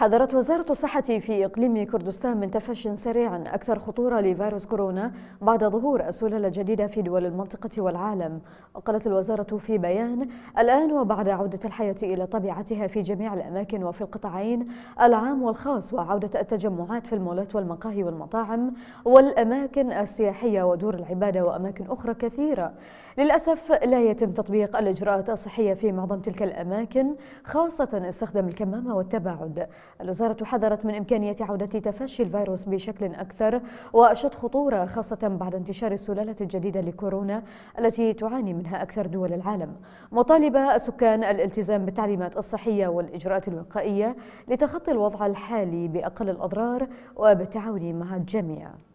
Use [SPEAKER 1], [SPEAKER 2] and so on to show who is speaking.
[SPEAKER 1] حذرت وزارة الصحة في إقليم كردستان من تفش سريع أكثر خطورة لفيروس كورونا بعد ظهور السلالة الجديدة في دول المنطقة والعالم وقالت الوزارة في بيان الآن وبعد عودة الحياة إلى طبيعتها في جميع الأماكن وفي القطاعين العام والخاص وعودة التجمعات في المولات والمقاهي والمطاعم والأماكن السياحية ودور العبادة وأماكن أخرى كثيرة للأسف لا يتم تطبيق الإجراءات الصحية في معظم تلك الأماكن خاصة استخدام الكمامة والتباعد الوزارة حذرت من إمكانية عودة تفشي الفيروس بشكل أكثر وأشد خطورة خاصة بعد انتشار السلالة الجديدة لكورونا التي تعاني منها أكثر دول العالم مطالبة السكان الالتزام بالتعليمات الصحية والإجراءات الوقائية لتخطي الوضع الحالي بأقل الأضرار وبالتعاون مع الجميع